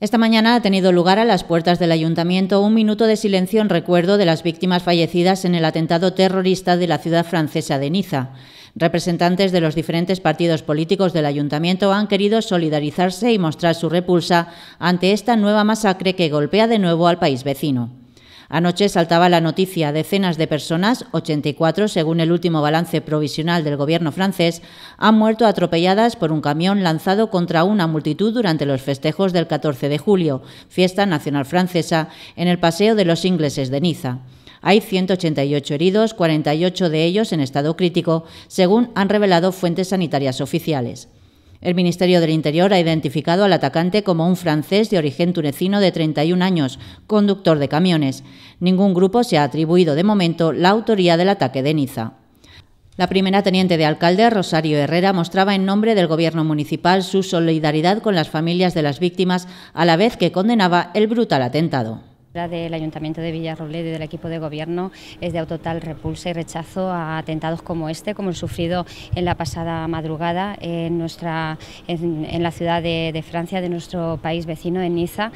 Esta mañana ha tenido lugar a las puertas del ayuntamiento un minuto de silencio en recuerdo de las víctimas fallecidas en el atentado terrorista de la ciudad francesa de Niza. Representantes de los diferentes partidos políticos del ayuntamiento han querido solidarizarse y mostrar su repulsa ante esta nueva masacre que golpea de nuevo al país vecino. Anoche saltaba la noticia, decenas de personas, 84 según el último balance provisional del gobierno francés, han muerto atropelladas por un camión lanzado contra una multitud durante los festejos del 14 de julio, fiesta nacional francesa, en el Paseo de los Ingleses de Niza. Hay 188 heridos, 48 de ellos en estado crítico, según han revelado fuentes sanitarias oficiales. El Ministerio del Interior ha identificado al atacante como un francés de origen tunecino de 31 años, conductor de camiones. Ningún grupo se ha atribuido de momento la autoría del ataque de Niza. La primera teniente de alcalde, Rosario Herrera, mostraba en nombre del Gobierno municipal su solidaridad con las familias de las víctimas, a la vez que condenaba el brutal atentado. La del Ayuntamiento de Villarrobledo y del equipo de gobierno es de total repulsa y rechazo a atentados como este, como el sufrido en la pasada madrugada en, nuestra, en, la ciudad de, Francia, de nuestro país vecino, en Niza.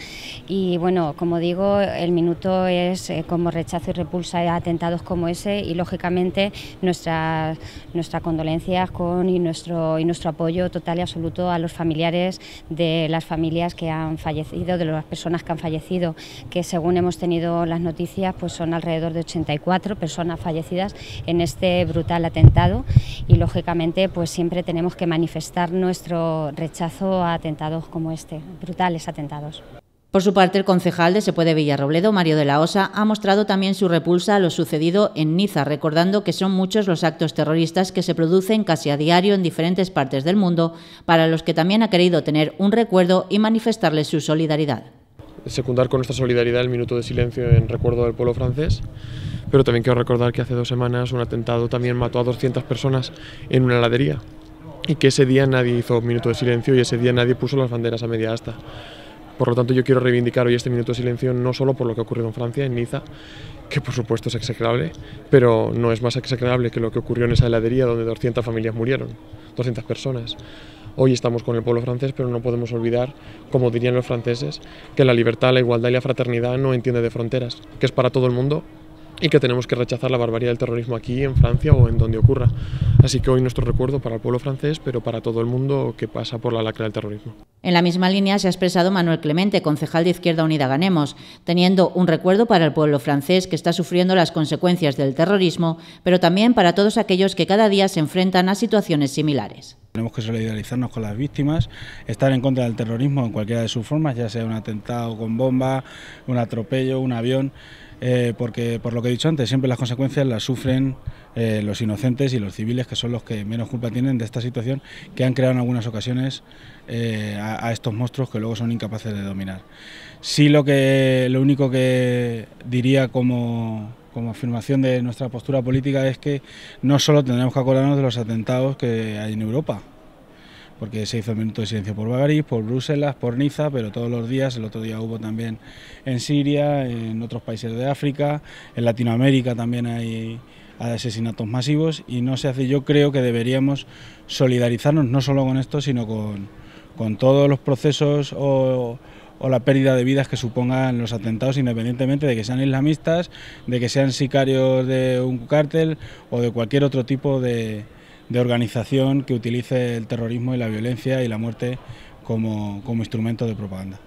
Y bueno, como digo, el minuto es eh, como rechazo y repulsa a atentados como ese y lógicamente nuestras nuestra condolencias con, y, nuestro, y nuestro apoyo total y absoluto a los familiares de las familias que han fallecido, de las personas que han fallecido, que según según hemos tenido las noticias, pues son alrededor de 84 personas fallecidas en este brutal atentado y lógicamente pues siempre tenemos que manifestar nuestro rechazo a atentados como este, brutales atentados. Por su parte, el concejal de Sepuede Villarrobledo, Mario de la Osa, ha mostrado también su repulsa a lo sucedido en Niza, recordando que son muchos los actos terroristas que se producen casi a diario en diferentes partes del mundo, para los que también ha querido tener un recuerdo y manifestarles su solidaridad secundar con nuestra solidaridad el minuto de silencio en recuerdo del pueblo francés, pero también quiero recordar que hace dos semanas un atentado también mató a 200 personas en una heladería y que ese día nadie hizo un minuto de silencio y ese día nadie puso las banderas a media asta. Por lo tanto, yo quiero reivindicar hoy este minuto de silencio no solo por lo que ha ocurrido en Francia, en Niza, que por supuesto es execrable, pero no es más execrable que lo que ocurrió en esa heladería donde 200 familias murieron, 200 personas. Hoy estamos con el pueblo francés, pero no podemos olvidar, como dirían los franceses, que la libertad, la igualdad y la fraternidad no entiende de fronteras, que es para todo el mundo y que tenemos que rechazar la barbarie del terrorismo aquí, en Francia o en donde ocurra. Así que hoy nuestro recuerdo para el pueblo francés, pero para todo el mundo que pasa por la lacra del terrorismo. En la misma línea se ha expresado Manuel Clemente, concejal de Izquierda Unida Ganemos, teniendo un recuerdo para el pueblo francés que está sufriendo las consecuencias del terrorismo, pero también para todos aquellos que cada día se enfrentan a situaciones similares. Tenemos que solidarizarnos con las víctimas, estar en contra del terrorismo en cualquiera de sus formas, ya sea un atentado con bomba, un atropello, un avión, eh, porque por lo que he dicho antes, siempre las consecuencias las sufren eh, los inocentes y los civiles, que son los que menos culpa tienen de esta situación, que han creado en algunas ocasiones eh, a, estos monstruos que luego son incapaces de dominar. Sí lo, que, lo único que diría como como afirmación de nuestra postura política es que no solo tendremos que acordarnos de los atentados que hay en Europa, porque se hizo el minuto de silencio por Bagarís, por Bruselas, por Niza, pero todos los días, el otro día hubo también en Siria, en otros países de África, en Latinoamérica también hay asesinatos masivos y no se hace, yo creo que deberíamos solidarizarnos no solo con esto, sino con, con todos los procesos o o la pérdida de vidas que supongan los atentados, independientemente de que sean islamistas, de que sean sicarios de un cártel o de cualquier otro tipo de, organización que utilice el terrorismo y la violencia y la muerte como, como instrumento de propaganda.